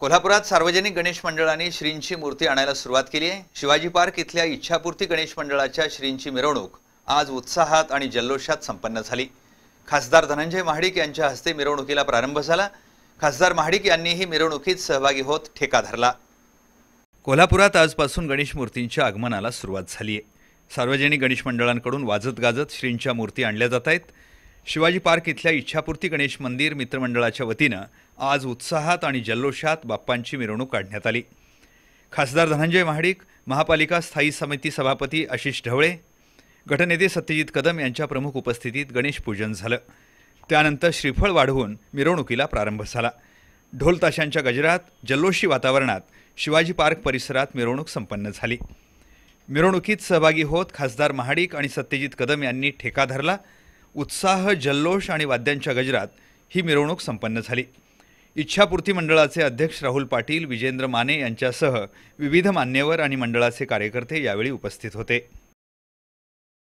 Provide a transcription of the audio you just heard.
कोल्हापुरात सार्वजनिक गणेश मंडळांनी श्रींची मूर्ती आणायला सुरुवात केली आहे शिवाजी पार्क इथल्या इच्छापूर्ती गणेश मंडळाच्या श्रींची मिरवणूक आज उत्साहात आणि जल्लोषात संपन्न झाली खासदार धनंजय महाडिक यांच्या हस्ते मिरवणुकीला प्रारंभ झाला खासदार महाडिक यांनीही मिरवणुकीत सहभागी होत ठेका धरला कोल्हापुरात आजपासून गणेश मूर्तींच्या आगमनाला सुरुवात झाली आहे सार्वजनिक गणेश मंडळांकडून वाजत गाजत श्रींच्या मूर्ती आणल्या जात आहेत शिवाजी पार्क इथल्या इच्छापूर्ती गणेश मंदिर मित्रमंडळाच्या वतीनं आज उत्साहात आणि जल्लोषात बाप्पांची मिरवणूक काढण्यात आली खासदार धनंजय महाडिक महापालिका स्थायी समिती सभापती आशिष ढवळे गटनेते सत्यजित कदम यांच्या प्रमुख उपस्थितीत गणेश पूजन झालं त्यानंतर श्रीफळ वाढवून मिरवणुकीला प्रारंभ झाला ढोलताशांच्या गजरात जल्लोषी वातावरणात शिवाजी पार्क परिसरात मिरवणूक संपन्न झाली मिरवणुकीत सहभागी होत खासदार महाडिक आणि सत्यजित कदम यांनी ठेका धरला उत्साह जल्लोष आणि वाद्यांच्या गजरात ही मिरवणूक संपन्न झाली इच्छापूर्ती मंडळाचे अध्यक्ष राहुल पाटील विजेंद्र माने यांच्यासह विविध मान्यवर आणि मंडळाचे कार्यकर्ते यावेळी उपस्थित होते